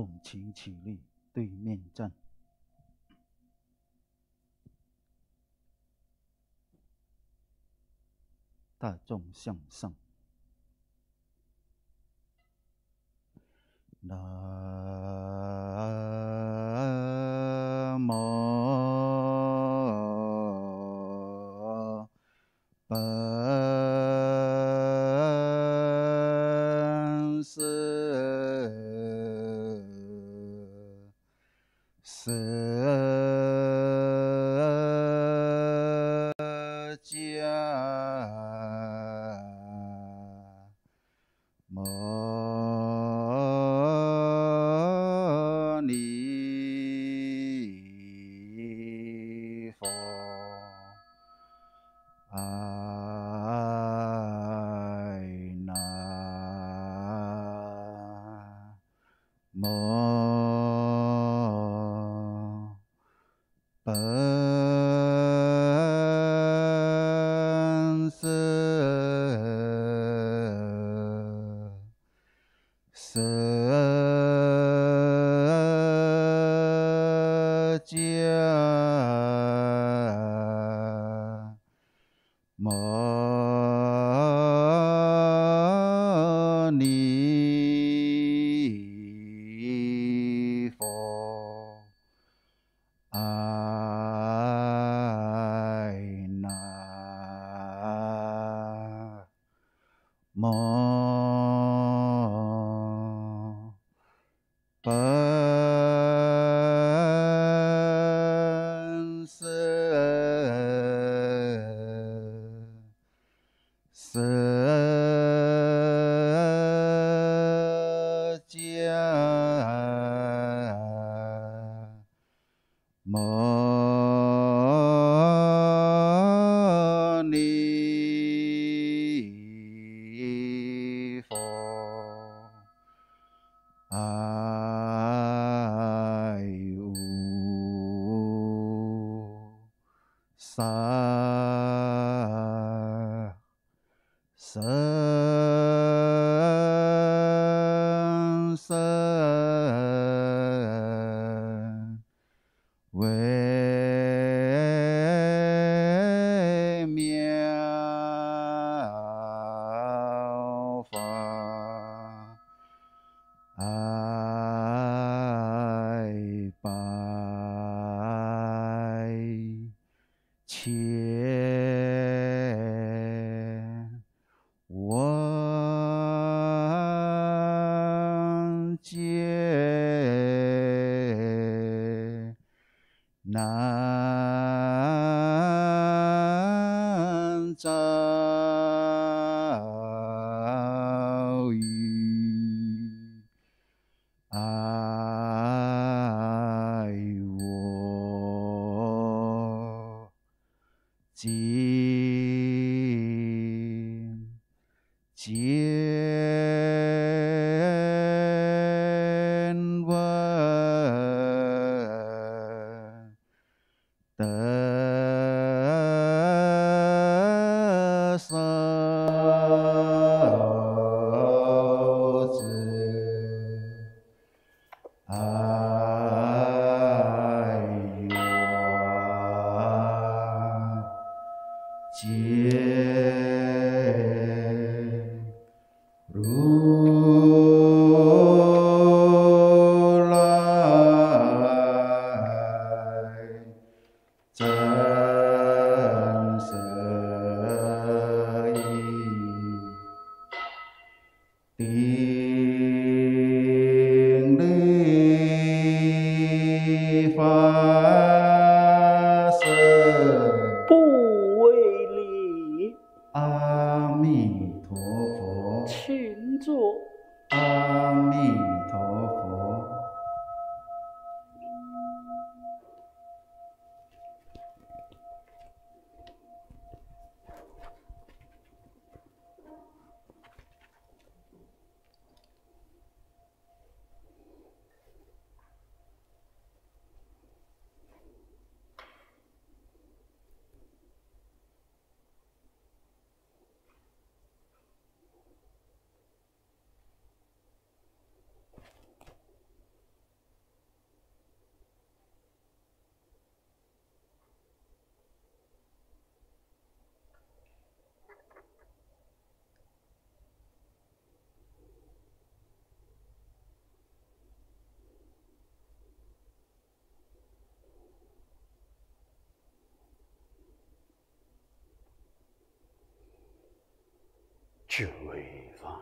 众，请起立，对面站。大众向上。那。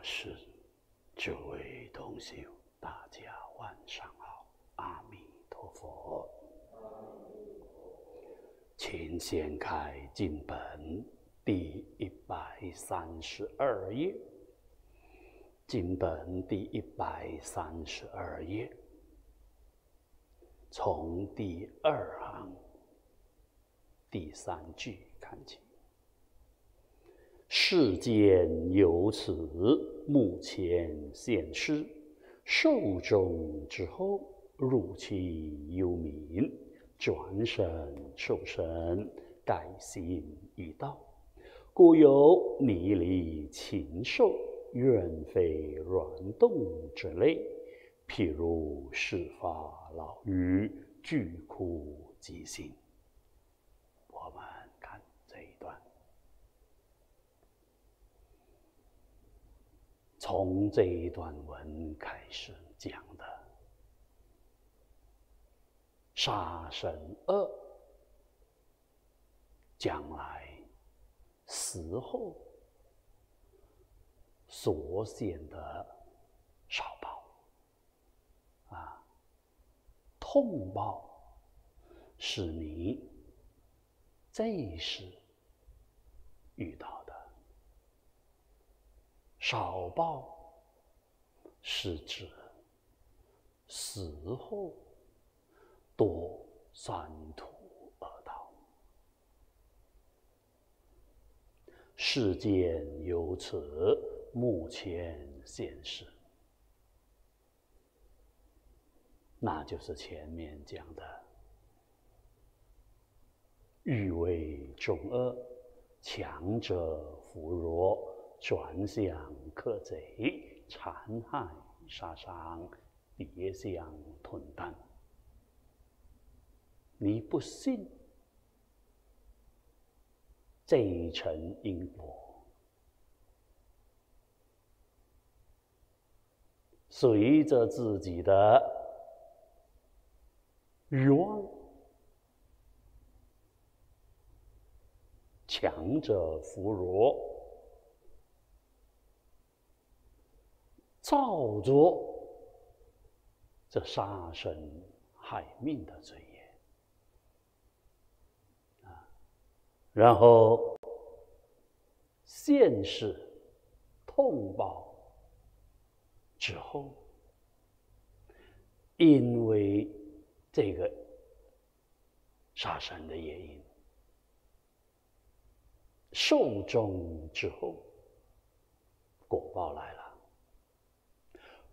是，诸位同修，大家晚上好，阿弥陀佛，请掀开经本第一百三十二页，经本第一百三十二页，从第二行第三句看起。世间有此，目前现世，寿终之后入其幽冥，转生受生，改心已道，故有泥犁禽兽、怨非软动之类。譬如释法老于，具苦之心。从这一段文开始讲的杀生恶，将来死后所显的少报啊，痛报是你这时遇到。少报是指死后多三途而逃，世间有此目前现实，那就是前面讲的欲为众恶，强者弗弱。转向克贼，残害杀伤，别想吞啖。你不信，这层因果，随着自己的望。强者服如。造作这杀生害命的罪业，啊，然后现世痛报之后，因为这个杀生的原因，受终之后果报来了。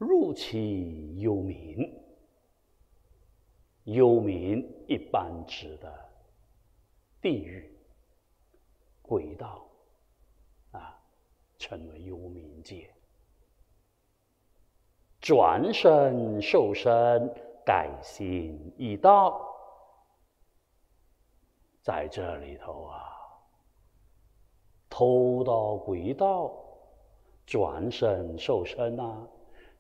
入其幽冥，幽冥一般指的地狱、轨道啊，称为幽冥界。转身受身，改心易道，在这里头啊，偷盗、轨道、转身受身啊。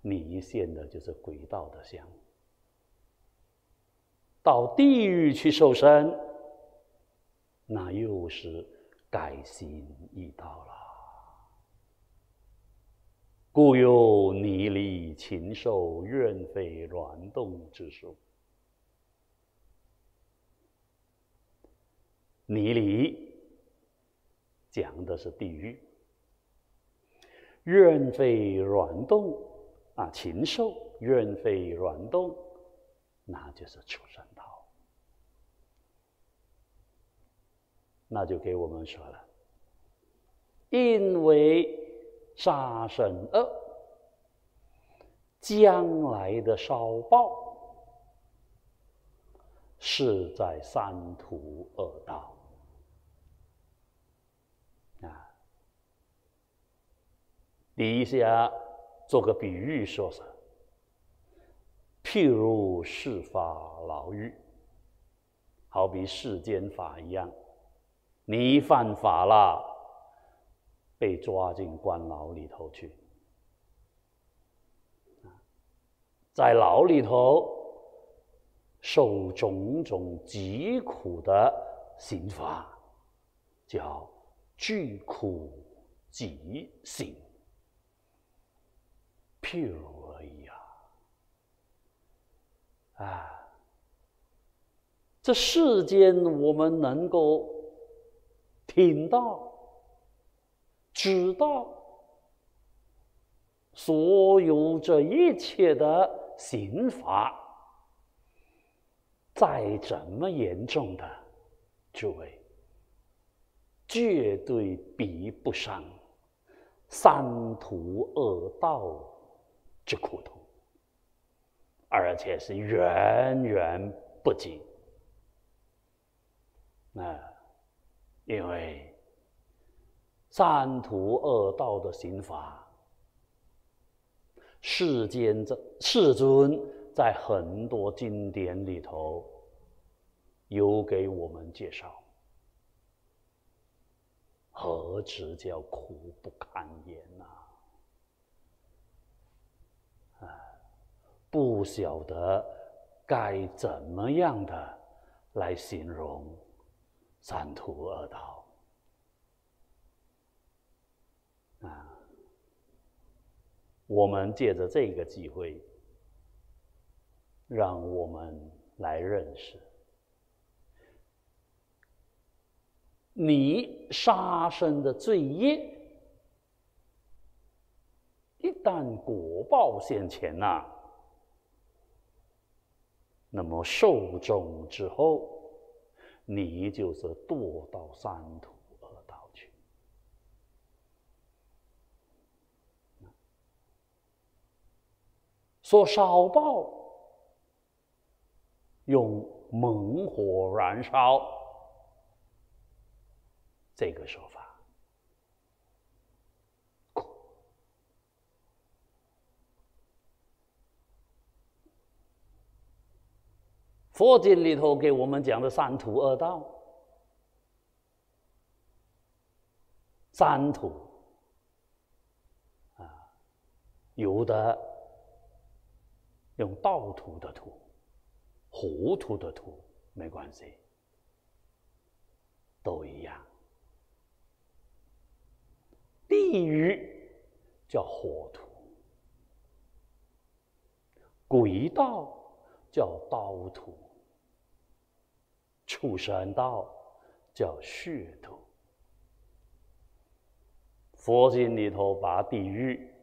你现的就是鬼道的相，到地狱去受身，那又是改行一道了。故有泥犁、禽兽、怨肺软动之说。泥犁讲的是地狱，怨肺软动。啊，禽兽怨飞软动，那就是畜生道，那就给我们说了，因为杀生恶，将来的烧报是在三途恶道啊，底下。做个比喻说说，譬如世法牢狱，好比世间法一样，你犯法了，被抓进关牢里头去，在牢里头受种种疾苦的刑罚，叫惧苦极刑。就而已啊！啊，这世间我们能够听到、知道所有这一切的刑罚，再怎么严重的，诸位，绝对比不上三途恶道。之苦痛，而且是源源不尽。那因为三途恶道的刑法，世间这世尊在很多经典里头有给我们介绍，何止叫苦不堪言呐！不晓得该怎么样的来形容，三途二道啊！我们借着这个机会，让我们来认识你杀生的罪业，一旦果报现前呐！那么受众之后，你就是堕到三途恶道去。说烧报，用猛火燃烧这个说法。佛经里头给我们讲的三途二道，三途，啊，有的用道途的途，糊涂的途没关系，都一样。地狱叫火土，鬼道叫刀土。畜生道叫血土，佛经里头把地狱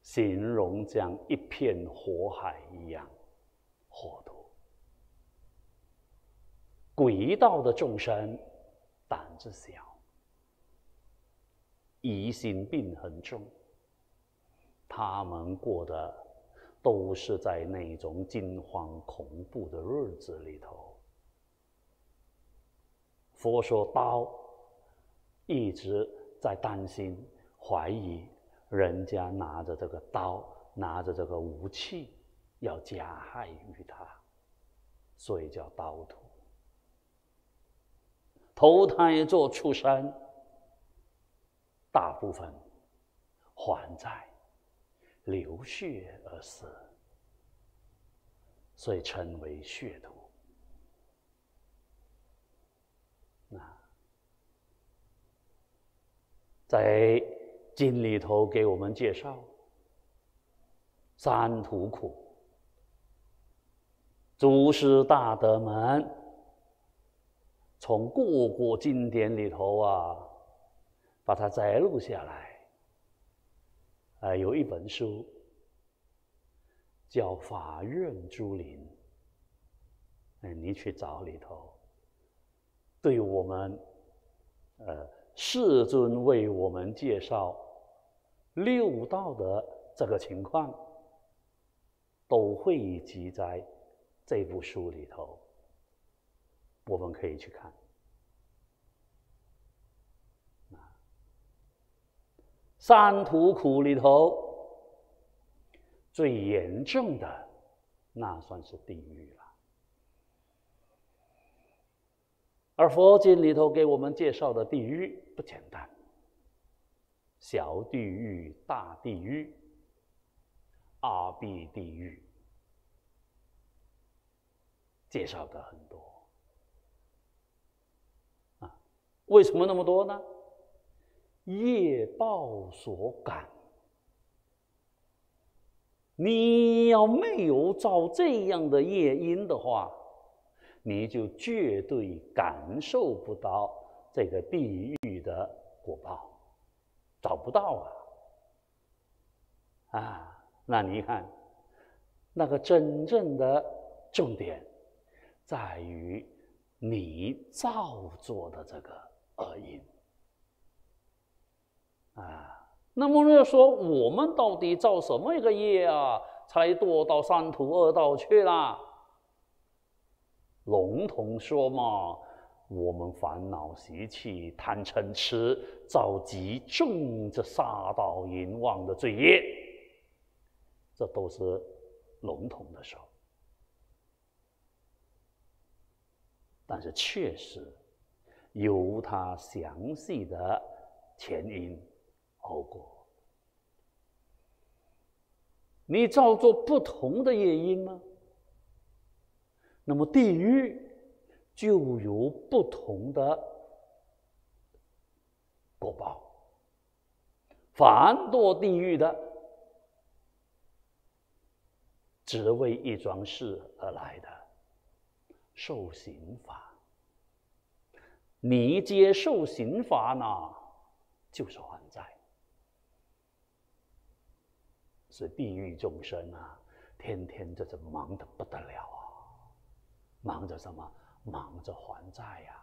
形容像一片火海一样，火土。鬼道的众生胆子小，疑心病很重，他们过的都是在那种惊慌恐怖的日子里头。佛说刀一直在担心怀疑，人家拿着这个刀，拿着这个武器要加害于他，所以叫刀徒。投胎做畜生，大部分还债流血而死，所以称为血徒。在经里头给我们介绍三途苦，祖师大德们从各国经典里头啊，把它摘录下来。啊，有一本书叫《法院朱林》，哎，你去找里头，对我们，呃。世尊为我们介绍六道的这个情况，都汇集在这部书里头，我们可以去看。三途苦里头最严重的，那算是地狱了。而佛经里头给我们介绍的地狱不简单，小地狱、大地狱、阿鼻地狱，介绍的很多啊。为什么那么多呢？业报所感。你要没有造这样的业因的话。你就绝对感受不到这个地狱的果报，找不到啊！啊，那你看，那个真正的重点在于你造作的这个恶因啊。那么，若要说，我们到底造什么一个业啊，才堕到三途恶道去啦？笼统说嘛，我们烦恼习气、贪嗔痴、着急、重这杀盗淫妄的罪业，这都是笼统的说但是确实有它详细的前因、后果。你造作不同的原因吗？那么地狱就有不同的果报，凡堕地狱的，只为一桩事而来的，受刑罚。你接受刑罚呢，就是还债，是地狱众生啊，天天这是忙得不得了啊。忙着什么？忙着还债呀，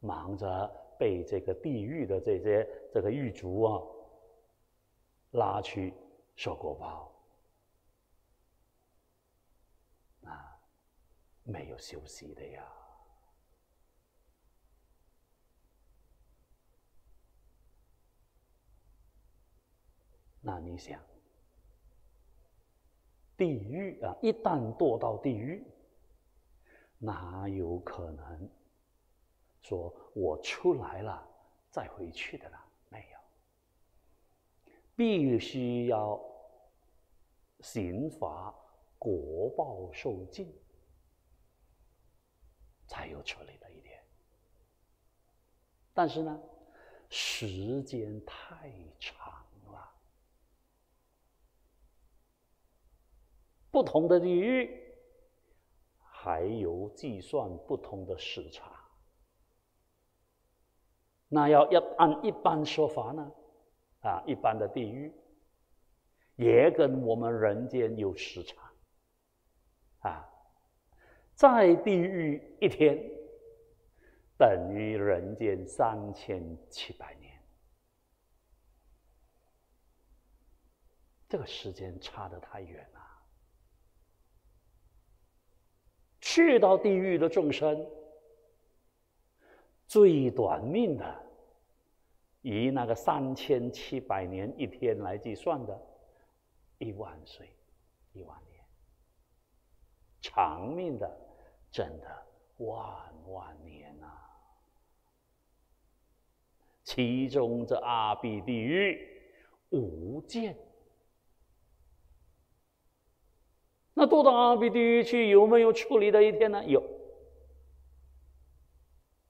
忙着被这个地狱的这些这个狱卒啊拉去受果报啊，没有休息的呀。那你想，地狱啊，一旦堕到地狱。哪有可能？说我出来了再回去的啦？没有，必须要刑罚国报受尽，才有处理的一点。但是呢，时间太长了，不同的地域。还有计算不同的时差，那要要按一般说法呢？啊，一般的地狱也跟我们人间有时差。啊，在地狱一天等于人间三千七百年，这个时间差的太远了。去到地狱的众生，最短命的以那个三千七百年一天来计算的，一万岁、一万年；长命的真的万万年呐。其中这阿鼻地狱无间。那堕到阿鼻地狱去有没有处理的一天呢？有。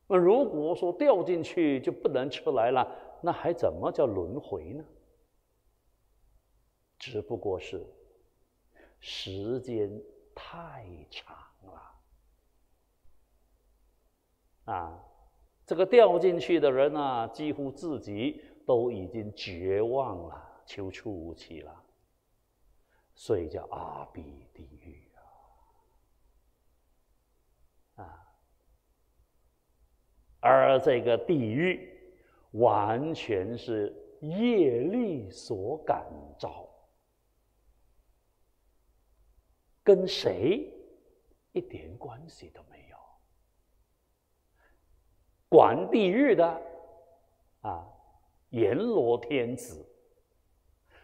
那如果说掉进去就不能出来了，那还怎么叫轮回呢？只不过是时间太长了啊！这个掉进去的人啊，几乎自己都已经绝望了，求出无期了。所以叫阿鼻地狱啊，啊，而这个地狱完全是业力所感召，跟谁一点关系都没有。管地狱的啊，阎罗天子，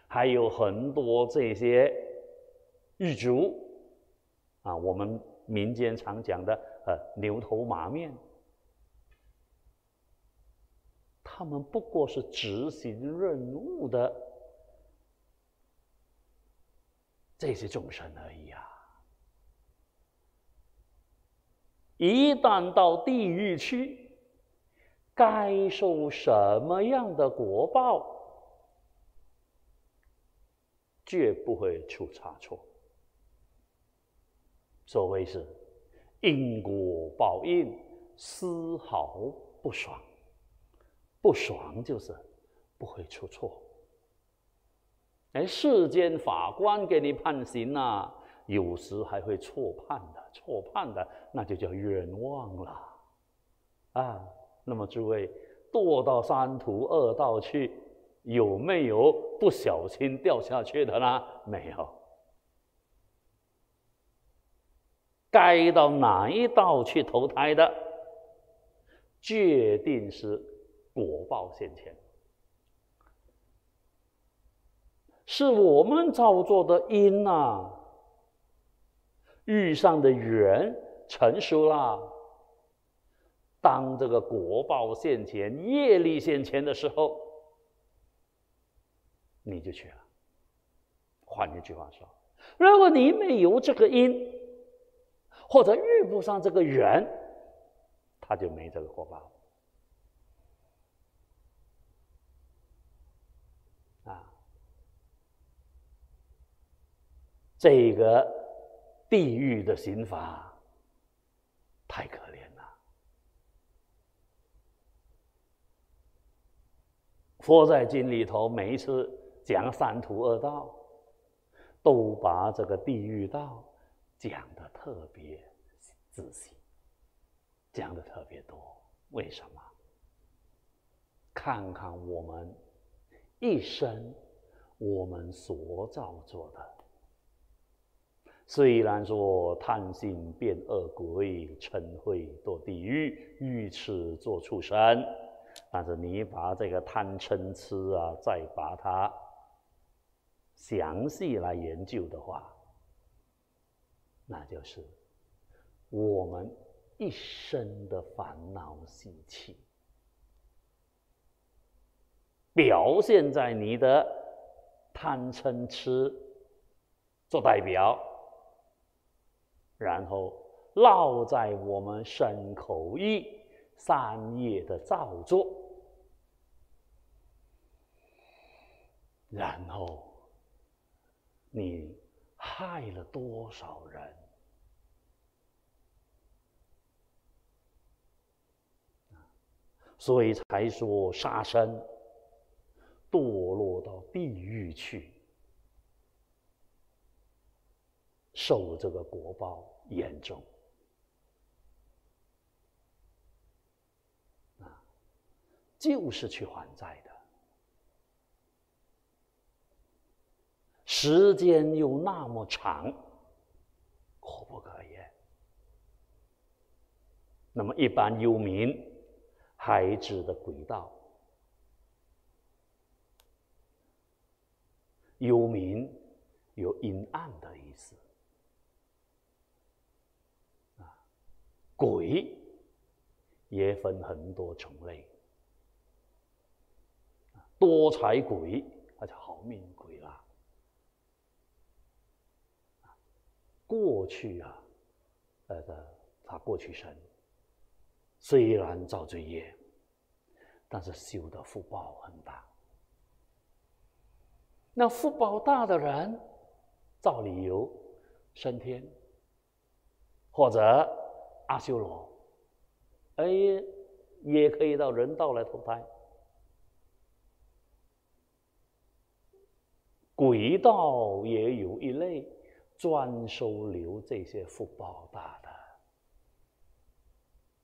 还有很多这些。狱卒，啊，我们民间常讲的，呃，牛头马面，他们不过是执行任务的这些众生而已啊。一旦到地狱去，该受什么样的果报，绝不会出差错。所谓是因果报应，丝毫不爽，不爽就是不会出错。哎，世间法官给你判刑呐，有时还会错判的，错判的那就叫冤枉了。啊，那么诸位堕到三途恶道去，有没有不小心掉下去的呢？没有。该到哪一道去投胎的，决定是果报现前，是我们造作的因呐。遇上的缘成熟了，当这个果报现前、业力现前的时候，你就去了。换一句话说，如果你没有这个因。或者遇不上这个缘，他就没这个果报。啊，这个地狱的刑罚太可怜了。佛在经里头每一次讲三途二道，都把这个地狱道。讲的特别仔细，讲的特别多。为什么？看看我们一生，我们所造作的，虽然说贪心变恶鬼，嗔恚堕地狱，愚痴做畜生，但是你把这个贪嗔痴啊，再把它详细来研究的话。那就是我们一生的烦恼习气，表现在你的贪嗔痴做代表，然后落在我们身口意三业的造作，然后你。害了多少人？所以才说杀生，堕落到地狱去，受这个国报严重啊，就是去还债的。时间又那么长，苦不可言。那么一般幽冥孩子的轨道，幽冥有阴暗的意思啊。鬼也分很多种类多才鬼那就好命鬼啦。过去啊，呃的他过去生虽然造罪业，但是修的福报很大。那福报大的人，造理由升天，或者阿修罗，哎，也可以到人道来投胎。鬼道也有一类。专收留这些福报大的，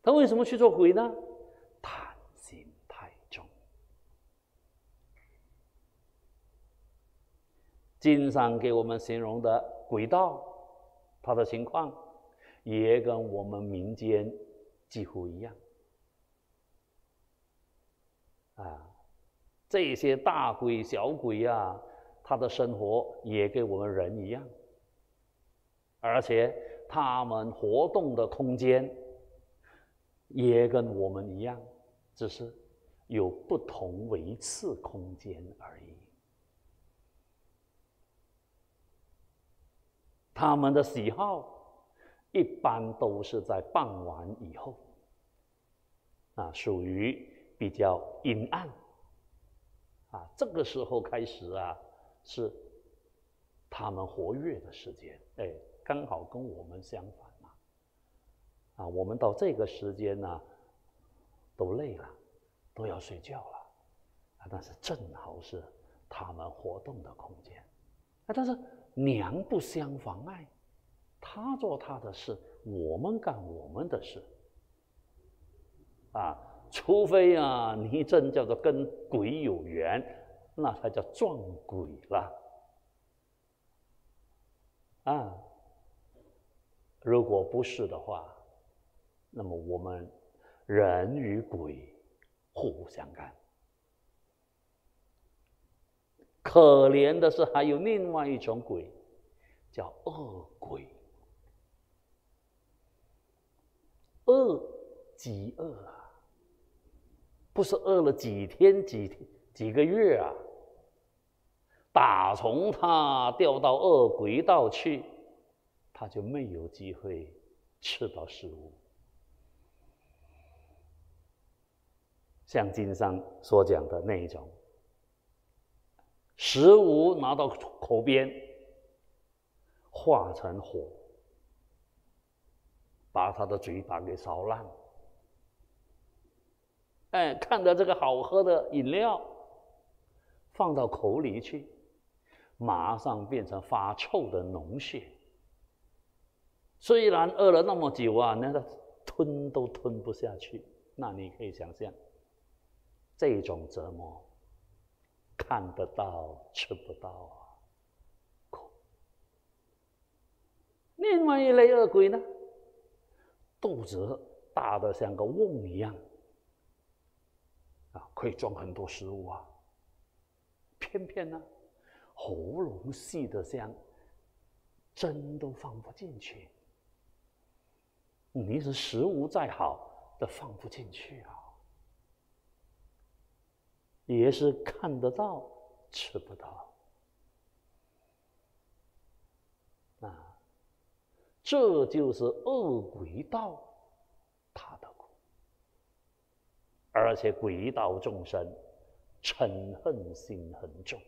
他为什么去做鬼呢？贪心太重。经上给我们形容的鬼道，他的情况也跟我们民间几乎一样。啊，这些大鬼小鬼呀，他的生活也跟我们人一样。而且他们活动的空间也跟我们一样，只是有不同维次空间而已。他们的喜好一般都是在傍晚以后，啊，属于比较阴暗，啊，这个时候开始啊，是他们活跃的时间，哎。刚好跟我们相反嘛，啊，我们到这个时间呢，都累了，都要睡觉了，啊，但是正好是他们活动的空间，啊，但是娘不相妨碍，他做他的事，我们干我们的事，啊，除非啊，你真叫做跟鬼有缘，那才叫撞鬼了，啊。如果不是的话，那么我们人与鬼互不相干。可怜的是，还有另外一种鬼，叫恶鬼，饿极饿啊，不是饿了几天几天、几个月啊？打从他掉到恶鬼道去。他就没有机会吃到食物，像经上所讲的那一种，食物拿到口边，化成火，把他的嘴巴给烧烂。哎，看到这个好喝的饮料，放到口里去，马上变成发臭的脓血。虽然饿了那么久啊，那个吞都吞不下去，那你可以想象这种折磨，看得到吃不到啊。另外一类饿鬼呢，肚子大的像个瓮一样啊，可以装很多食物啊，偏偏呢喉咙细的像针都放不进去。你是食物再好，都放不进去啊，也是看得到吃不到，啊，这就是恶鬼道，他的苦，而且鬼道众生，嗔恨心很重。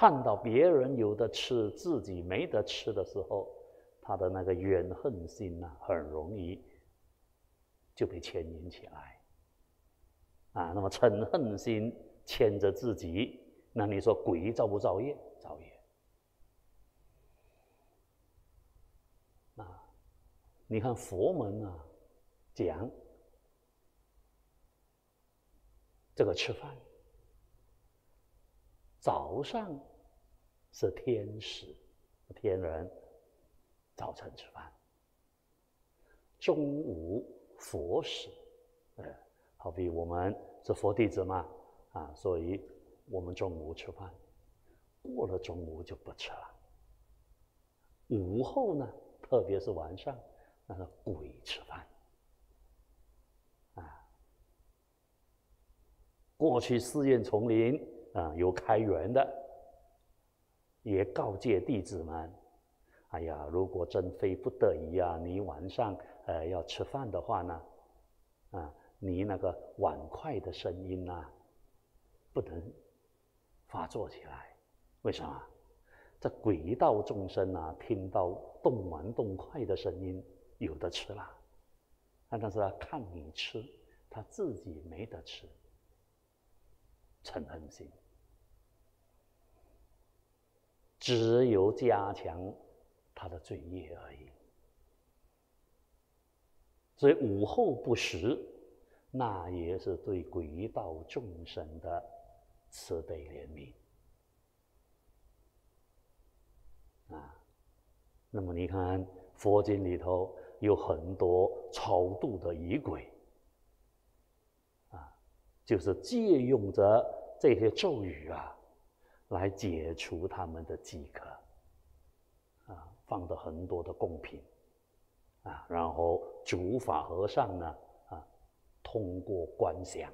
看到别人有的吃，自己没得吃的时候，他的那个怨恨心呢，很容易就被牵引起来。啊，那么嗔恨心牵着自己，那你说鬼造不造业？造业。啊，你看佛门啊，讲这个吃饭，早上。是天使、天人早晨吃饭，中午佛食，呃，好比我们是佛弟子嘛，啊，所以我们中午吃饭，过了中午就不吃了。午后呢，特别是晚上，那是鬼吃饭，啊，过去寺院丛林啊，有开园的。也告诫弟子们，哎呀，如果真非不得已啊，你晚上呃要吃饭的话呢，啊，你那个碗筷的声音呐，不能发作起来。为什么？这鬼道众生啊，听到动碗动筷的声音，有的吃啦。啊，但是他看你吃，他自己没得吃，嗔恨心。只有加强他的罪业而已，所以午后不食，那也是对鬼道众生的慈悲怜悯啊。那么你看，佛经里头有很多超度的仪轨啊，就是借用着这些咒语啊。来解除他们的饥渴，啊，放的很多的供品，啊，然后主法和尚呢，啊，通过观想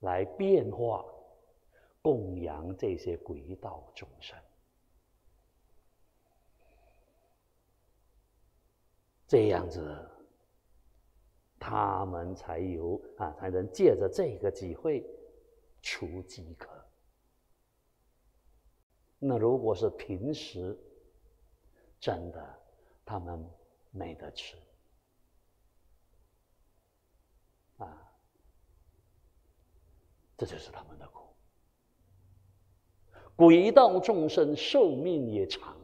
来变化供养这些鬼道众生，这样子。他们才有啊，才能借着这个机会求饥渴。那如果是平时，真的他们没得吃啊，这就是他们的苦。鬼道众生寿命也长，《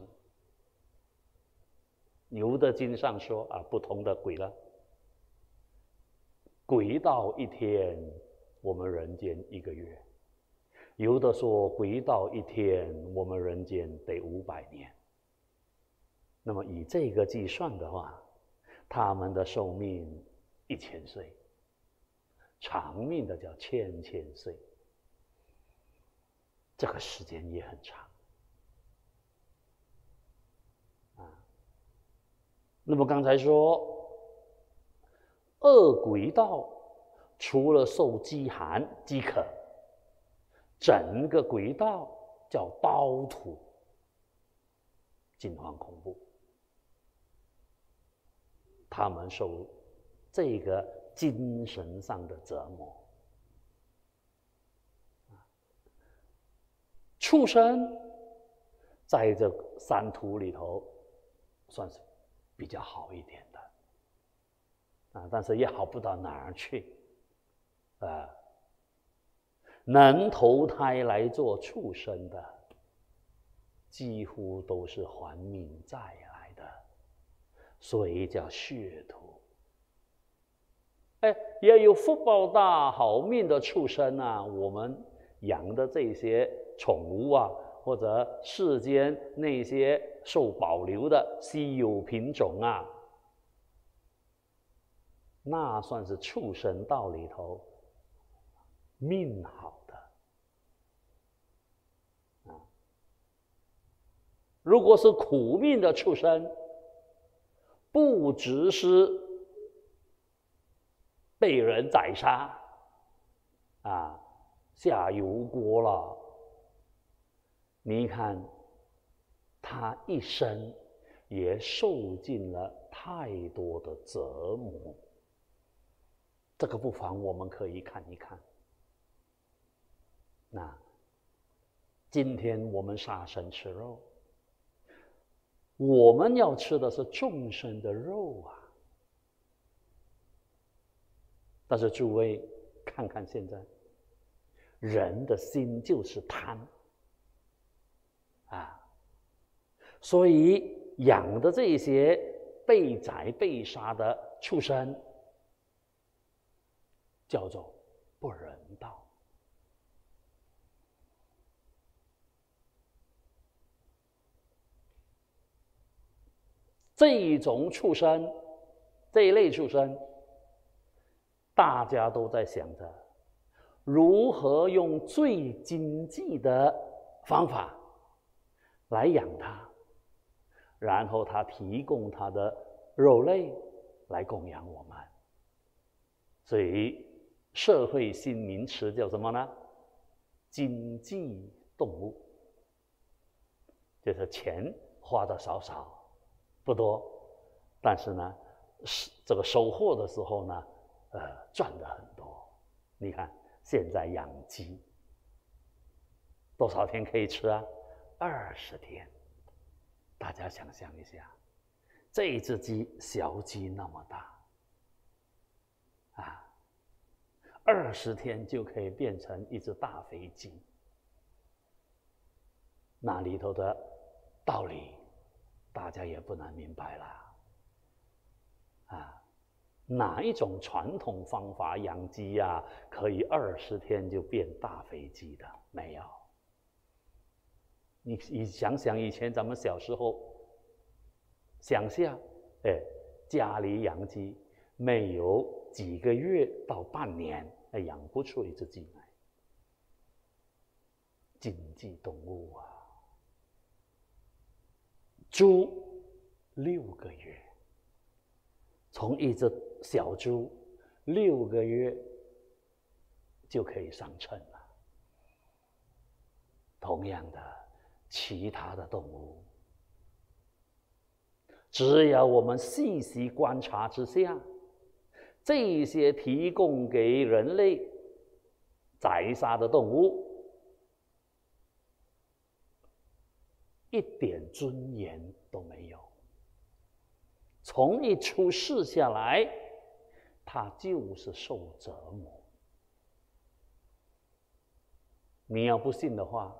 牛的经》上说啊，不同的鬼了。鬼道一天，我们人间一个月；有的说鬼道一天，我们人间得五百年。那么以这个计算的话，他们的寿命一千岁，长命的叫千千岁，这个时间也很长。啊，那么刚才说。恶鬼道除了受饥寒饥渴，整个鬼道叫刀土，惊慌恐怖，他们受这个精神上的折磨，畜生在这三途里头算是比较好一点。啊，但是也好不到哪儿去，啊，能投胎来做畜生的，几乎都是还命债来的，所以叫血徒。哎，也有福报大、好命的畜生啊，我们养的这些宠物啊，或者世间那些受保留的稀有品种啊。那算是畜生道里头命好的啊！如果是苦命的畜生，不只是被人宰杀啊，下油锅了。你看，他一生也受尽了太多的折磨。这个不妨我们可以看一看。那今天我们杀生吃肉，我们要吃的是众生的肉啊！但是诸位看看现在，人的心就是贪啊，所以养的这些被宰被杀的畜生。叫做不人道。这一种畜生，这一类畜生，大家都在想着如何用最经济的方法来养它，然后它提供它的肉类来供养我们，所以。社会新名词叫什么呢？经济动物，就是钱花的少少，不多，但是呢，是这个收获的时候呢，呃，赚的很多。你看，现在养鸡多少天可以吃啊？二十天，大家想象一下，这一只鸡，小鸡那么大。二十天就可以变成一只大肥鸡。那里头的道理，大家也不难明白了。啊，哪一种传统方法养鸡呀，可以二十天就变大肥鸡的没有？你你想想以前咱们小时候，想象，哎，家里养鸡没有？几个月到半年，还养不出一只鸡来。经济动物啊，猪六个月，从一只小猪六个月就可以上称了。同样的，其他的动物，只有我们细细观察之下。这些提供给人类宰杀的动物，一点尊严都没有。从一出世下来，他就是受折磨。你要不信的话，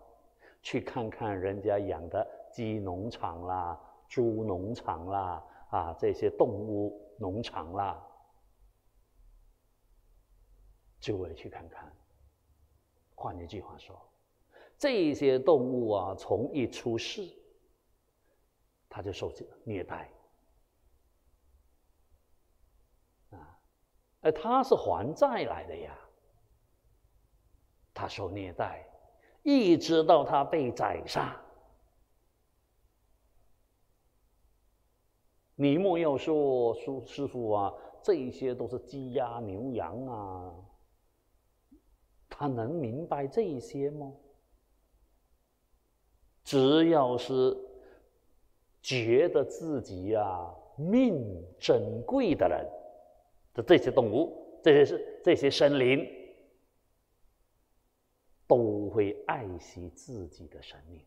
去看看人家养的鸡农场啦、猪农场啦啊，这些动物农场啦。就会去看看。换一句话说，这些动物啊，从一出世，他就受虐待。啊，而他是还债来的呀，他受虐待，一直到他被宰杀。你莫要说，师师傅啊，这些都是鸡鸭牛羊啊。他能明白这些吗？只要是觉得自己呀命珍贵的人，这这些动物、这些是这些生灵，都会爱惜自己的生命。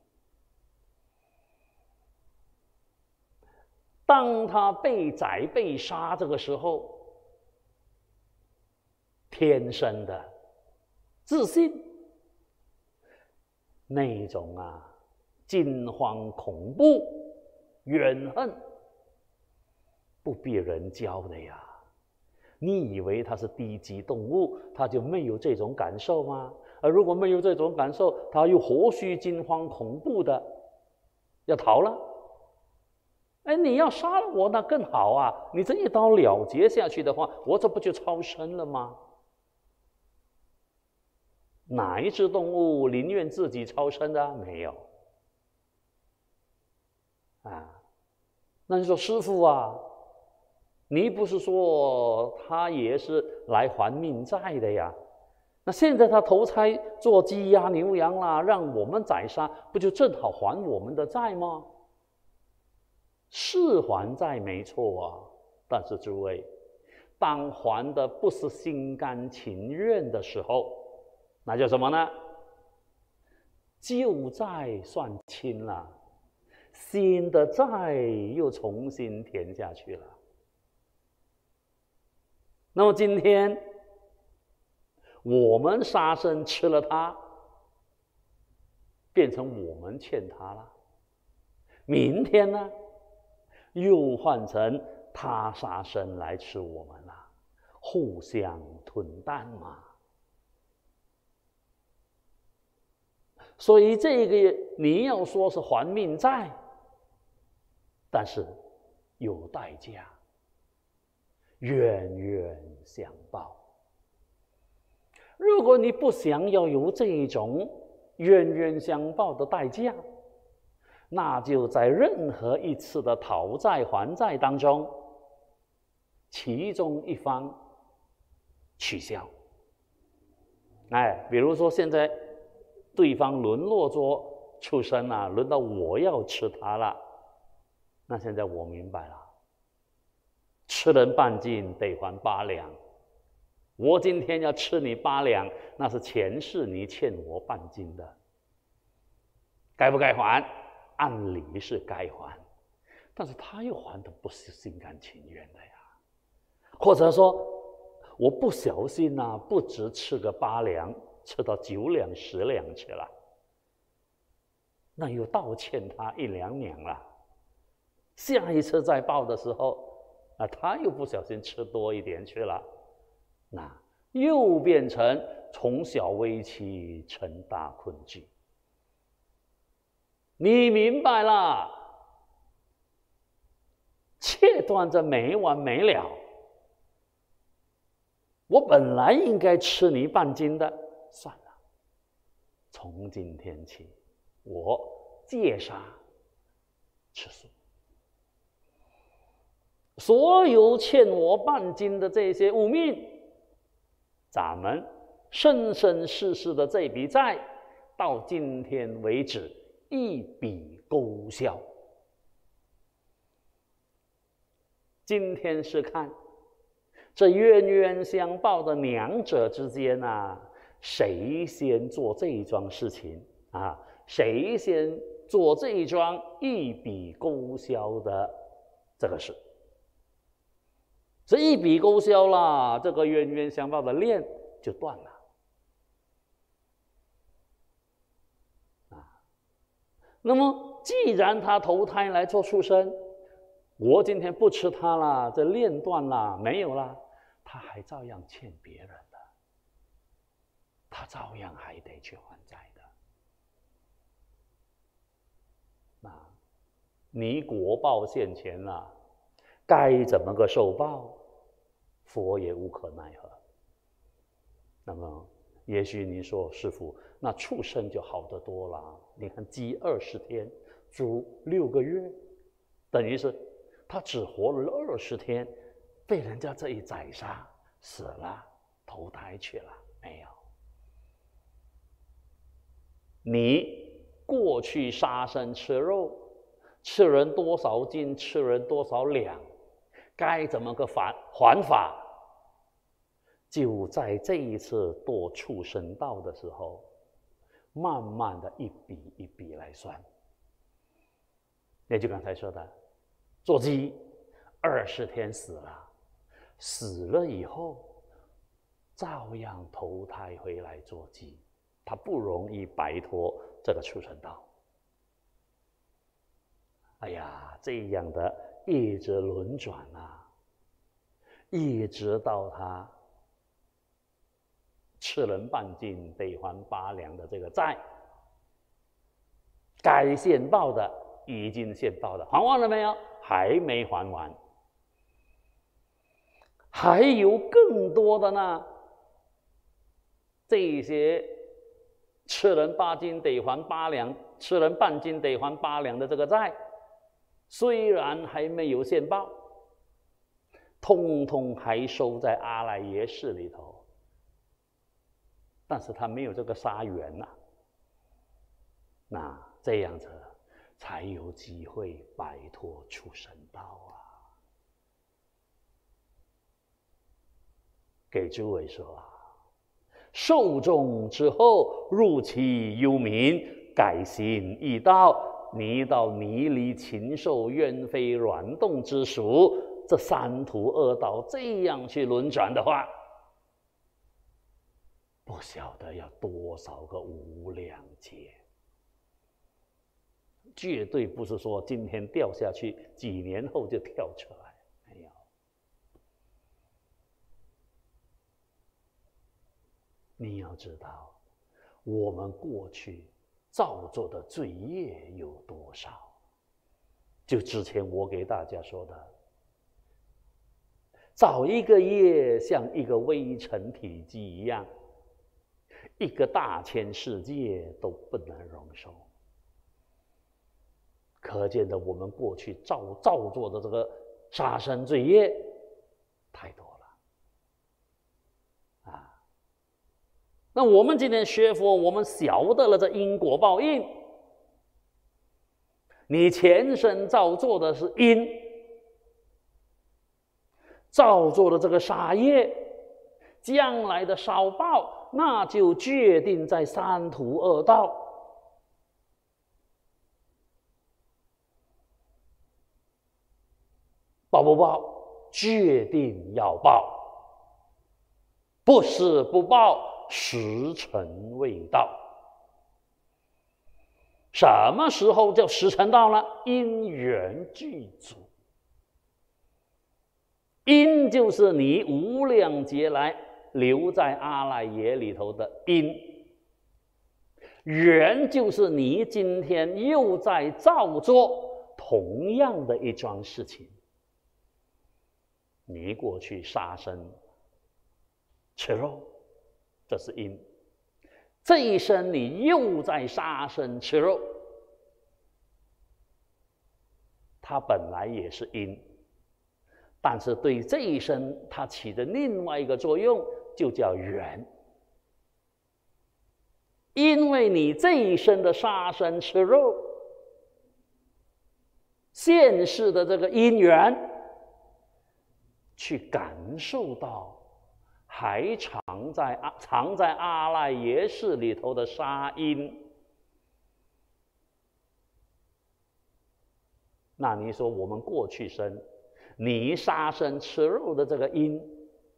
当他被宰被杀这个时候，天生的。自信，那种啊，惊慌、恐怖、怨恨，不比人教的呀？你以为它是低级动物，它就没有这种感受吗？而如果没有这种感受，它又何须惊慌、恐怖的，要逃了？哎，你要杀了我，那更好啊！你这一刀了结下去的话，我这不就超生了吗？哪一只动物宁愿自己超生的？没有。啊，那你说师傅啊，你不是说他也是来还命债的呀？那现在他投胎做鸡鸭牛羊啦，让我们宰杀，不就正好还我们的债吗？是还债没错啊，但是诸位，当还的不是心甘情愿的时候。那叫什么呢？旧债算清了，新的债又重新填下去了。那么今天我们杀生吃了它，变成我们欠他了。明天呢，又换成他杀生来吃我们了，互相吞蛋嘛。所以这个你要说是还命债，但是有代价，冤冤相报。如果你不想要有这种冤冤相报的代价，那就在任何一次的讨债还债当中，其中一方取消。哎，比如说现在。对方沦落做畜生了，轮到我要吃他了。那现在我明白了，吃人半斤得还八两。我今天要吃你八两，那是前世你欠我半斤的，该不该还？按理是该还，但是他又还的不是心甘情愿的呀。或者说，我不小心呐，不只吃个八两。吃到九两十两去了，那又倒欠他一两两了。下一次再报的时候，啊，他又不小心吃多一点去了，那又变成从小微气成大困境。你明白啦？切断这没完没了。我本来应该吃你半斤的。算了，从今天起，我戒杀吃素。所有欠我半斤的这些污命，咱们生生世世的这笔债，到今天为止一笔勾销。今天是看这冤冤相报的两者之间呐。谁先做这一桩事情啊？谁先做这一桩一笔勾销的这个事？这一笔勾销啦，这个冤冤相报的链就断了啊。那么，既然他投胎来做畜生，我今天不吃他了，这链断了，没有了，他还照样欠别人。他照样还得去还债的。那，你国报现前了，该怎么个受报？佛也无可奈何。那么，也许你说师傅，那畜生就好得多了。你看鸡二十天，猪六个月，等于是他只活了二十天，被人家这一宰杀死了，投胎去了没有？你过去杀生吃肉，吃人多少斤，吃人多少两，该怎么个还还法？就在这一次堕畜生道的时候，慢慢的一笔一笔来算。那就刚才说的，做鸡二十天死了，死了以后，照样投胎回来做鸡。他不容易摆脱这个畜生道。哎呀，这样的一直轮转啊，一直到他吃人半斤得还八两的这个债，该现报的已经现报的，还完了没有？还没还完，还有更多的呢，这些。吃人八斤得还八两，吃人半斤得还八两的这个债，虽然还没有现报，通通还收在阿赖耶识里头，但是他没有这个沙缘呐，那这样子才有机会摆脱出神道啊，给诸位说啊。受众之后，入其幽冥，改行易道，迷到泥离禽兽鸢飞，软动之属，这三途恶道，这样去轮转的话，不晓得要多少个无量劫。绝对不是说今天掉下去，几年后就跳出来。你要知道，我们过去造作的罪业有多少？就之前我给大家说的，造一个业像一个微尘体积一样，一个大千世界都不能容受。可见的，我们过去造造作的这个杀生罪业太多。那我们今天学佛，我们晓得了这因果报应。你前生造作的是因，造作的这个杀业，将来的烧报，那就决定在三途恶道。报不报，决定要报，不是不报。时辰未到，什么时候就时辰到了？因缘具足，因就是你无量劫来留在阿赖耶里头的因，缘就是你今天又在造作同样的一桩事情，你过去杀生吃肉。这是因，这一生你又在杀生吃肉，它本来也是因，但是对这一生它起的另外一个作用就叫缘，因为你这一生的杀生吃肉，现世的这个因缘，去感受到。还藏在阿藏在阿赖耶识里头的沙因，那你说我们过去生，你杀生吃肉的这个因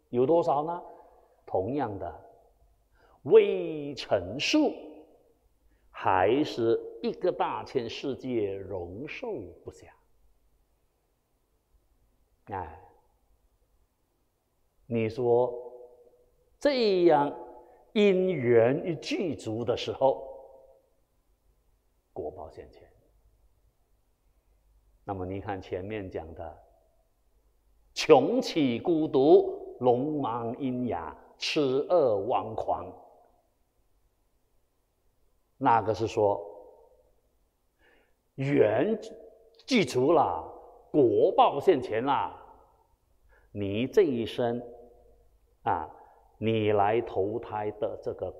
有多少呢？同样的微尘数，还是一个大千世界容受不下。哎，你说。这样因缘一具足的时候，果报现前。那么你看前面讲的，穷起孤独，聋盲鹰哑，痴恶妄狂，那个是说，缘具足了，果报现前啦。你这一生，啊。你来投胎的这个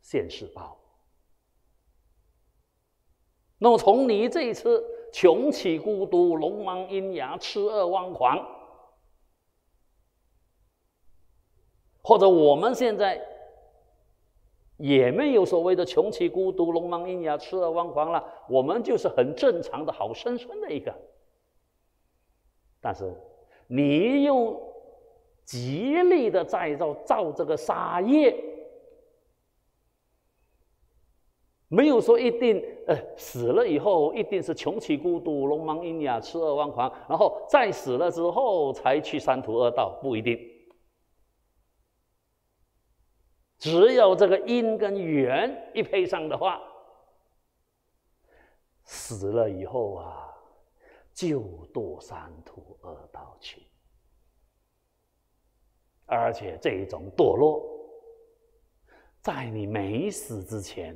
现世报。那么从你这一次穷奇孤独、龙王鹰牙、痴二妄狂，或者我们现在也没有所谓的穷奇孤独、龙盲鹰牙、痴二妄狂了，我们就是很正常的好生生的一个。但是你又。极力的在造造这个杀业，没有说一定呃死了以后一定是穷奇孤独、龙盲鹰哑、痴恶妄狂，然后再死了之后才去三途恶道，不一定。只有这个因跟缘一配上的话，死了以后啊，就堕三途恶道去。而且这一种堕落，在你没死之前，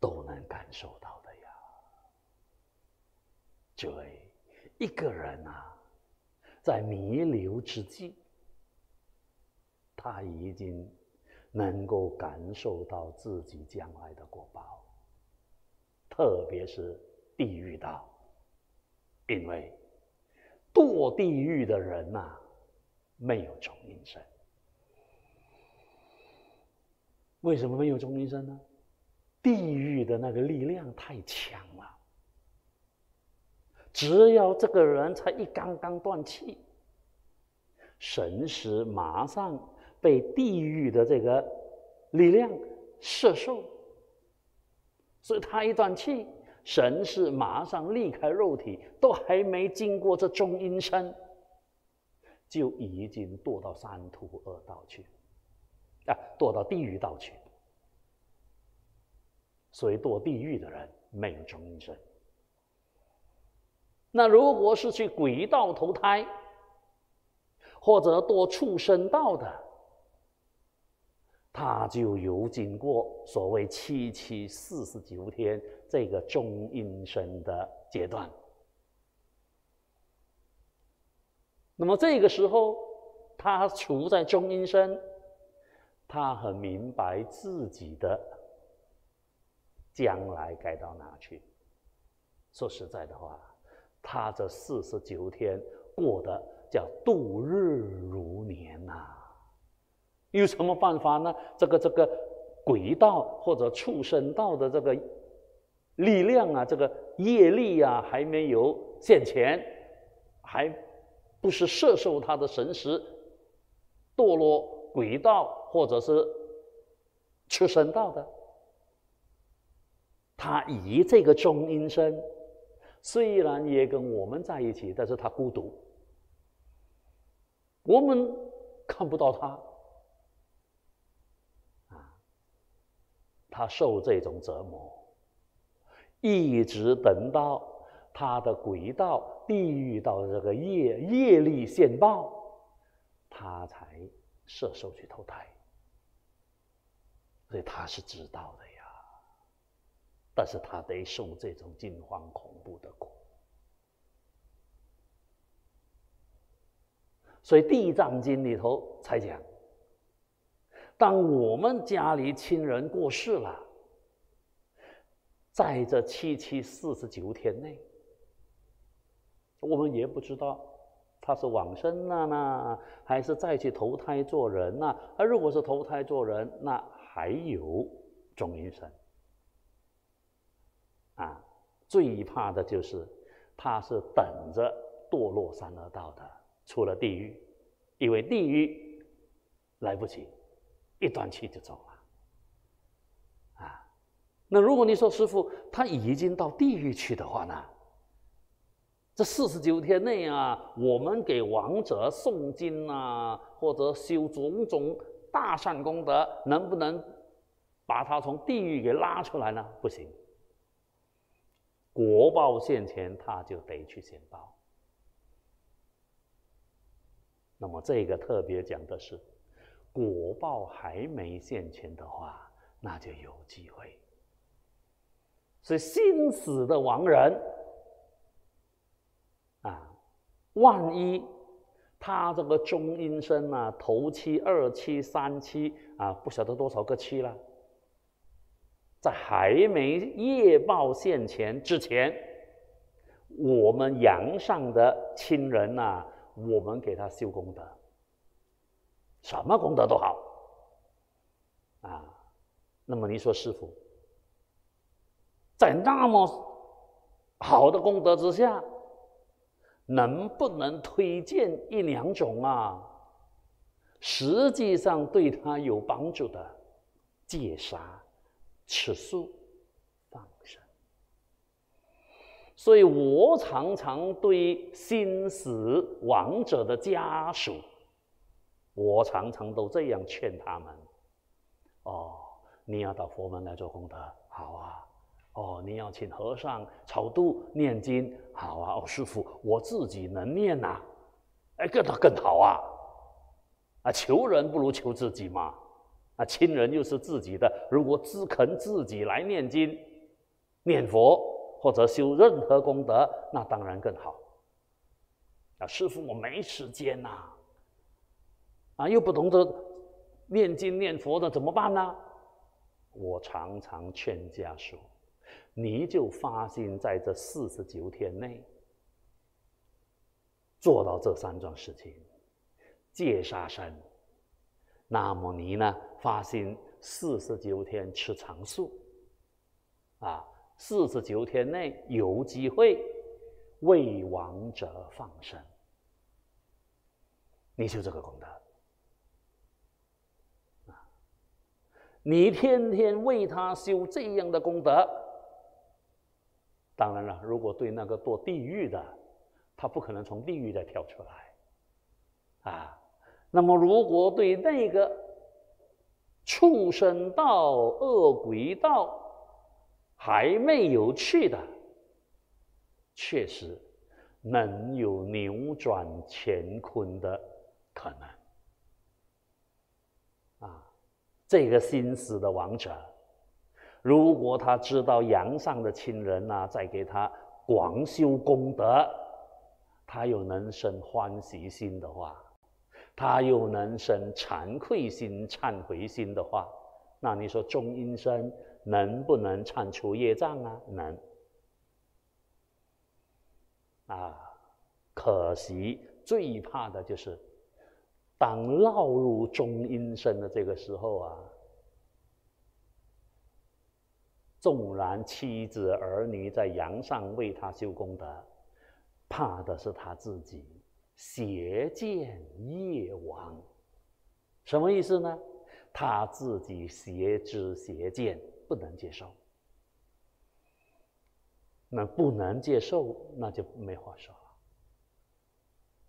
都能感受到的呀。这一个人啊，在弥留之际，他已经能够感受到自己将来的果报，特别是地狱道，因为堕地狱的人呐。没有中阴身，为什么没有中阴身呢？地狱的那个力量太强了，只要这个人才一刚刚断气，神识马上被地狱的这个力量摄受，所以他一断气，神识马上离开肉体，都还没经过这中阴身。就已经堕到三途恶道去，啊，堕到地狱道去。所以堕地狱的人没有中阴身。那如果是去鬼道投胎，或者堕畜生道的，他就有经过所谓七七四十九天这个中阴身的阶段。那么这个时候，他处在中阴身，他很明白自己的将来该到哪去。说实在的话，他这四十九天过得叫度日如年呐。有什么办法呢？这个这个轨道或者畜生道的这个力量啊，这个业力啊，还没有现前，还。不是摄受他的神识堕落轨道，或者是出生道的。他以这个中阴身，虽然也跟我们在一起，但是他孤独，我们看不到他。啊，他受这种折磨，一直等到。他的轨道地狱到这个业业力现报，他才受手去投胎，所以他是知道的呀，但是他得受这种惊慌恐怖的苦。所以《地藏经》里头才讲，当我们家里亲人过世了，在这七七四十九天内。我们也不知道他是往生了呢，还是再去投胎做人呢？而如果是投胎做人，那还有中阴身。啊，最怕的就是他是等着堕落三恶道的，出了地狱，因为地狱来不及，一断气就走了。啊，那如果你说师傅他已经到地狱去的话呢？这四十九天内啊，我们给亡者诵经啊，或者修种种大善功德，能不能把他从地狱给拉出来呢？不行。国报现前，他就得去现报。那么这个特别讲的是，国报还没现前的话，那就有机会。是心死的亡人。万一他这个中阴身呐，头七二七三七啊，不晓得多少个七了，在还没业报现前之前，我们阳上的亲人呐，我们给他修功德，什么功德都好啊。那么你说师傅，在那么好的功德之下？能不能推荐一两种啊？实际上对他有帮助的，戒杀、吃素、放生。所以我常常对心死亡者的家属，我常常都这样劝他们：哦，你要到佛门来做功德，好啊。哦，你要请和尚草度念经，好啊！哦，师傅，我自己能念呐，哎，更更更好啊！啊，求人不如求自己嘛！啊，亲人又是自己的，如果只肯自己来念经、念佛或者修任何功德，那当然更好。啊，师傅，我没时间呐！啊，又不懂得念经念佛的，怎么办呢？我常常劝家说。你就发心在这四十九天内做到这三桩事情：戒杀生，那么你呢？发心四十九天吃长素，啊，四十九天内有机会为亡者放生，你就这个功德啊！你天天为他修这样的功德。当然了，如果对那个堕地狱的，他不可能从地狱再跳出来，啊，那么如果对那个畜生道、恶鬼道还没有去的，确实能有扭转乾坤的可能，啊，这个心思的王者。如果他知道阳上的亲人呐，在给他广修功德，他又能生欢喜心的话，他又能生惭愧心、忏悔心的话，那你说中阴身能不能忏除业障啊？能。啊，可惜最怕的就是，当落入中阴身的这个时候啊。纵然妻子儿女在阳上为他修功德，怕的是他自己邪见业亡。什么意思呢？他自己邪知邪见不能接受，那不能接受，那就没话说了。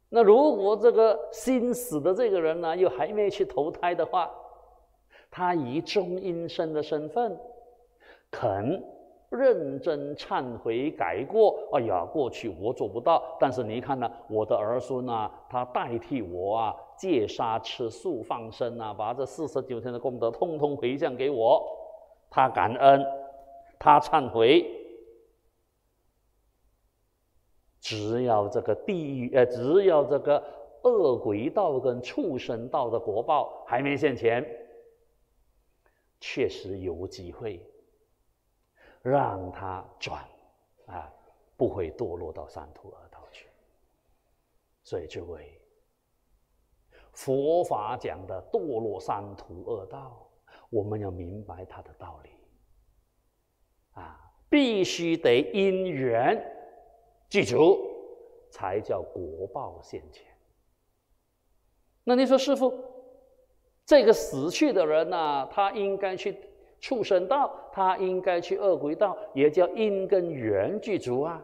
那如果这个心死的这个人呢，又还没去投胎的话，他以中阴身的身份。肯认真忏悔改过，哎呀，过去我做不到，但是你看呢，我的儿孙啊，他代替我啊，戒杀吃素放生啊，把这四十九天的功德通通回向给我，他感恩，他忏悔，只要这个地狱呃，只要这个恶鬼道跟畜生道的国报还没现前，确实有机会。让他转，啊，不会堕落到三途恶道去。所以，这位佛法讲的堕落三途恶道，我们要明白它的道理，啊，必须得因缘具足，才叫国报现前。那你说，师傅，这个死去的人呢，他应该去？畜生道，他应该去恶鬼道，也叫因跟缘具足啊。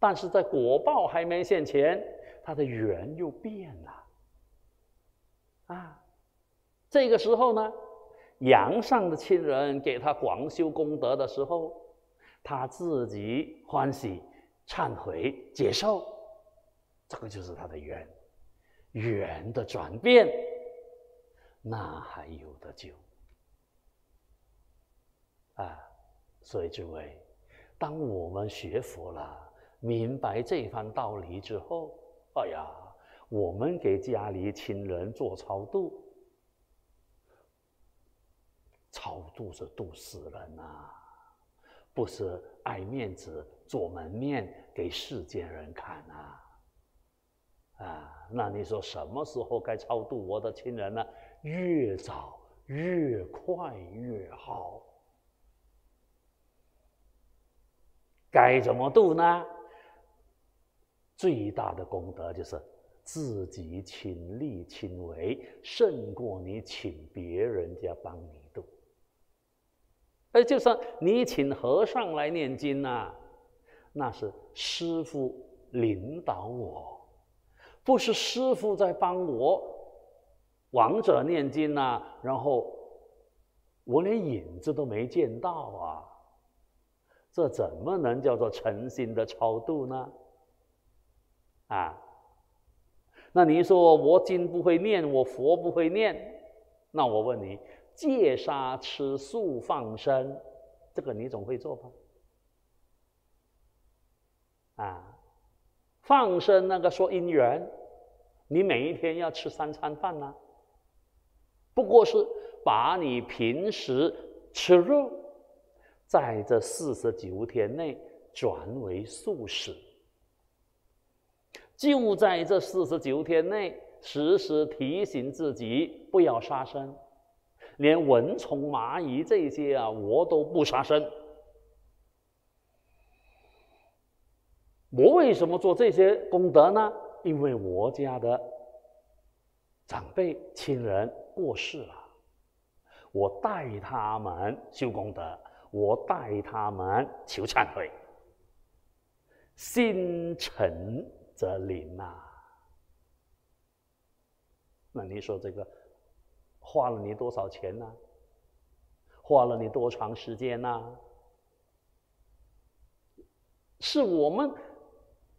但是在果报还没现前，他的缘又变了。啊，这个时候呢，阳上的亲人给他广修功德的时候，他自己欢喜忏悔接受，这个就是他的缘，缘的转变。那还有的救啊！所以诸位，当我们学佛了，明白这番道理之后，哎呀，我们给家里亲人做超度，超度是度死人呐，不是爱面子做门面给世间人看呐。啊，那你说什么时候该超度我的亲人呢？越早越快越好，该怎么度呢？最大的功德就是自己亲力亲为，胜过你请别人家帮你度。哎，就算你请和尚来念经呐，那是师傅领导我，不是师傅在帮我。王者念经呐，然后我连影子都没见到啊，这怎么能叫做诚心的超度呢？啊，那你说我经不会念，我佛不会念，那我问你，戒杀吃素放生，这个你总会做吧？啊，放生那个说因缘，你每一天要吃三餐饭呐。不过是把你平时吃肉，在这四十九天内转为素食，就在这四十九天内时时提醒自己不要杀生，连蚊虫、蚂蚁这些啊，我都不杀生。我为什么做这些功德呢？因为我家的。长辈亲人过世了，我代他们修功德，我代他们求忏悔，心诚则灵呐。那你说这个，花了你多少钱呢？花了你多长时间呢？是我们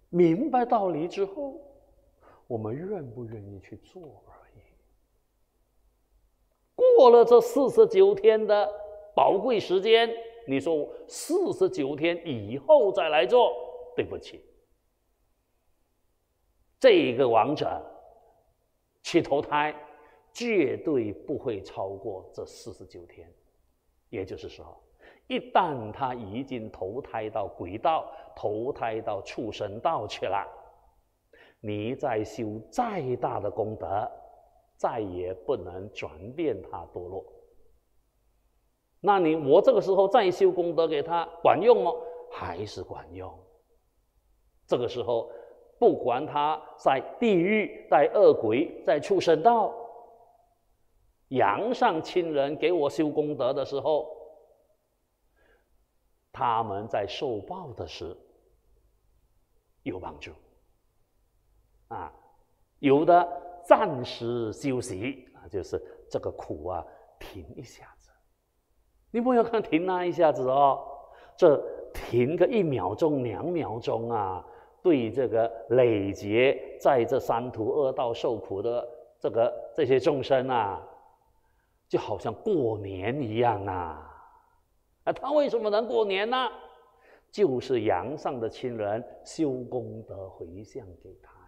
明白道理之后，我们愿不愿意去做？过了这四十九天的宝贵时间，你说四十九天以后再来做，对不起，这一个王者去投胎绝对不会超过这四十九天。也就是说，一旦他已经投胎到鬼道、投胎到畜生道去了，你再修再大的功德。再也不能转变他堕落，那你我这个时候再修功德给他管用吗？还是管用？这个时候，不管他在地狱、在恶鬼、在畜生道，阳上亲人给我修功德的时候，他们在受报的时，有帮助。啊，有的。暂时休息啊，就是这个苦啊，停一下子。你不要看停那一下子哦，这停个一秒钟、两秒钟啊，对这个累劫在这三途恶道受苦的这个这些众生啊，就好像过年一样啊。啊，他为什么能过年呢？就是阳上的亲人修功德回向给他。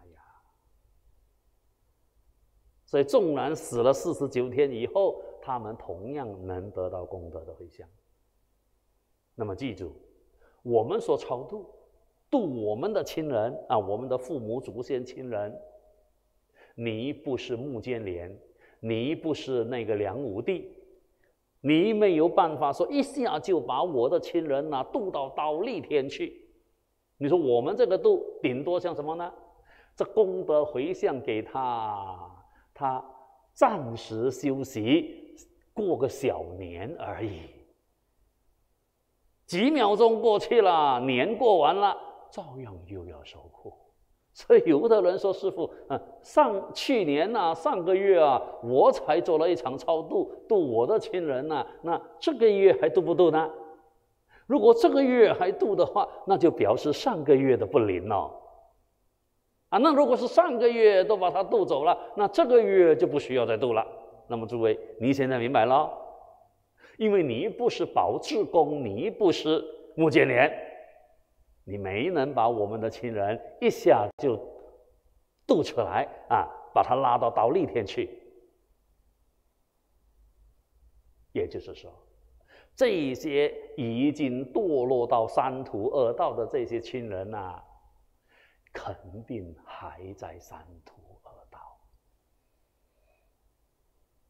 所以，纵然死了四十九天以后，他们同样能得到功德的回向。那么，记住，我们所超度，度我们的亲人啊，我们的父母、祖先、亲人。你不是木间莲，你不是那个梁武帝，你没有办法说一下就把我的亲人呐渡到倒立天去。你说我们这个度，顶多像什么呢？这功德回向给他。他暂时休息，过个小年而已。几秒钟过去了，年过完了，照样又要受苦。所以有的人说：“师傅，上去年呐，上个月啊，我才做了一场超度，度我的亲人呐。那这个月还度不度呢？如果这个月还度的话，那就表示上个月的不灵了。”啊，那如果是上个月都把他渡走了，那这个月就不需要再渡了。那么，诸位，你现在明白了？因为你不是保志公，你不是穆建联，你没能把我们的亲人一下就渡出来啊，把他拉到岛里天去。也就是说，这些已经堕落到三途二道的这些亲人呐。肯定还在三途而道，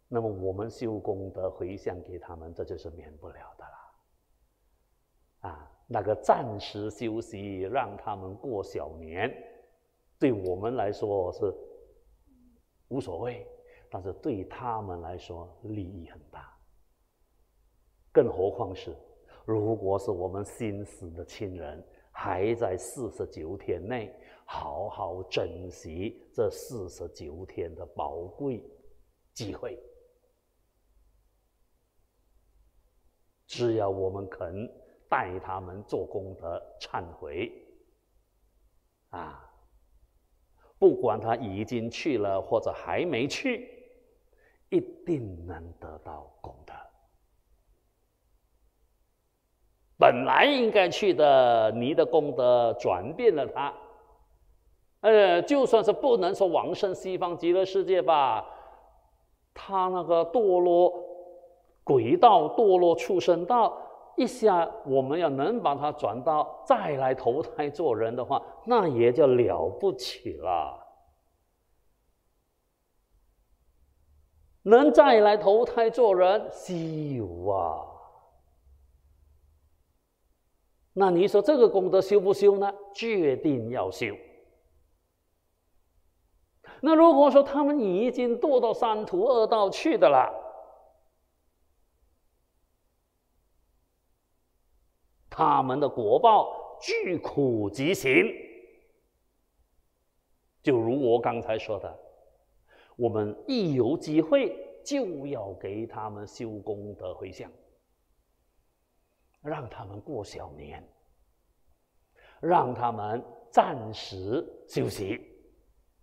那么我们修功德回向给他们，这就是免不了的啦。啊，那个暂时休息，让他们过小年，对我们来说是无所谓，但是对他们来说利益很大。更何况是，如果是我们心死的亲人。还在四十九天内，好好珍惜这四十九天的宝贵机会。只要我们肯带他们做功德、忏悔，啊，不管他已经去了或者还没去，一定能得到功德。本来应该去的，你的功德转变了他，呃，就算是不能说往生西方极乐世界吧，他那个堕落轨道、堕落畜生道，一下我们要能把他转到再来投胎做人的话，那也就了不起了，能再来投胎做人，稀有啊！那你说这个功德修不修呢？决定要修。那如果说他们已经堕到三途恶道去的了，他们的果报巨苦极刑。就如我刚才说的，我们一有机会就要给他们修功德回向。让他们过小年，让他们暂时休息，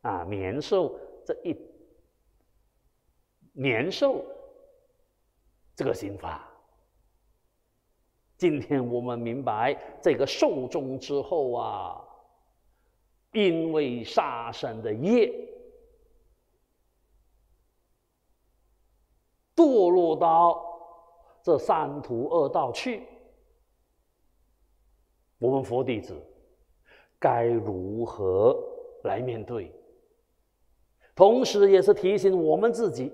啊，年寿这一年寿这个刑罚。今天我们明白，这个寿终之后啊，因为杀生的业，堕落到这三途恶道去。我们佛弟子该如何来面对？同时也是提醒我们自己：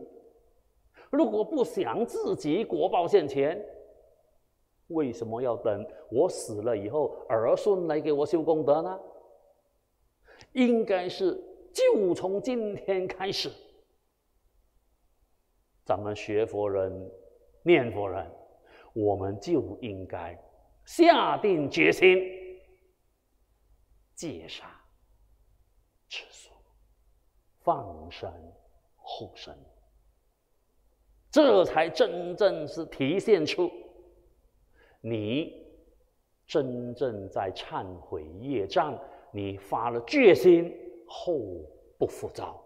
如果不想自己国报现前，为什么要等我死了以后儿孙来给我修功德呢？应该是就从今天开始，咱们学佛人、念佛人，我们就应该。下定决心，戒杀，吃素，放生，护生，这才真正是体现出你真正在忏悔业障，你发了决心，后不复造。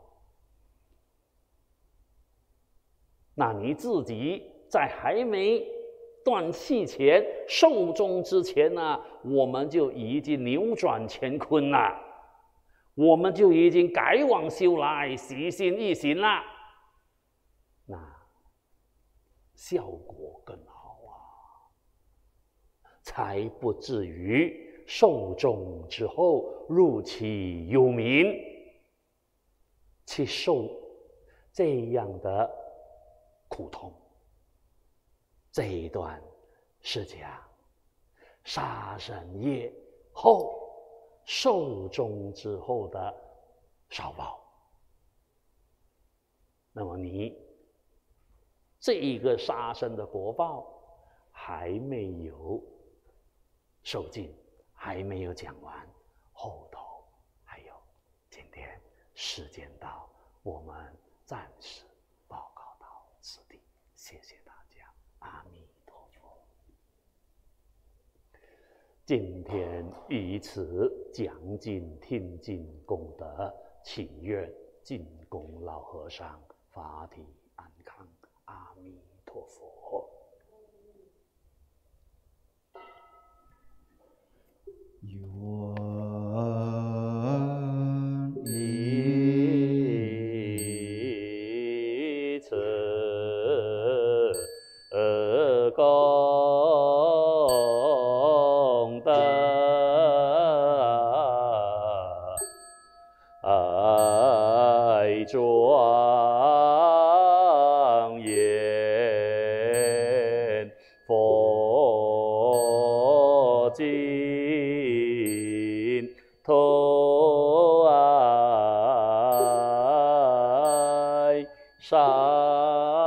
那你自己在还没。断气前、寿终之前呢，我们就已经扭转乾坤了，我们就已经改往修来、习心一行了，那效果更好啊，才不至于寿终之后入其幽冥，去受这样的苦痛。这一段是讲杀生业后寿终之后的烧报。那么你这一个杀生的国报还没有受尽，还没有讲完，后头还有。今天时间到，我们暂时报告到此地，谢谢。今天以此讲经听经功德，祈愿进宫老和尚法体安康，阿弥陀佛。愿以此功沙。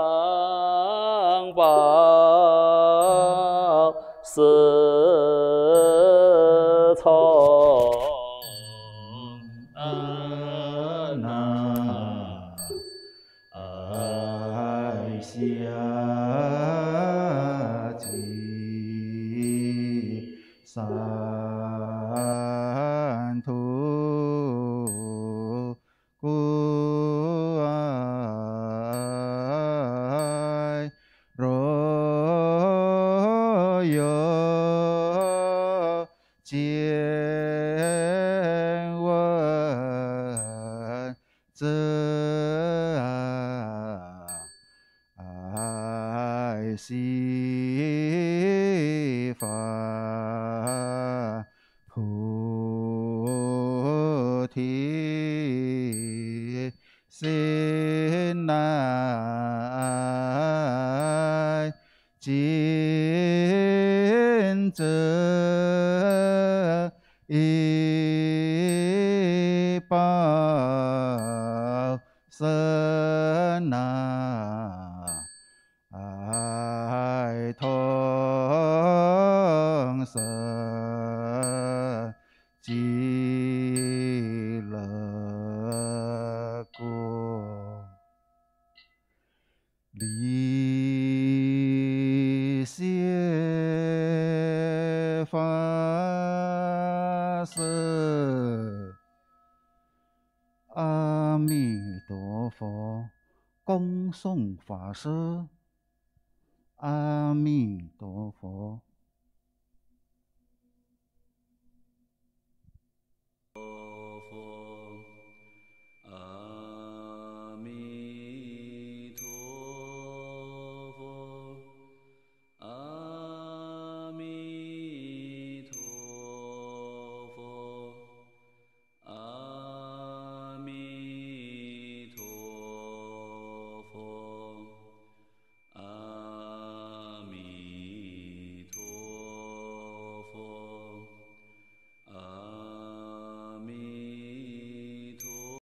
老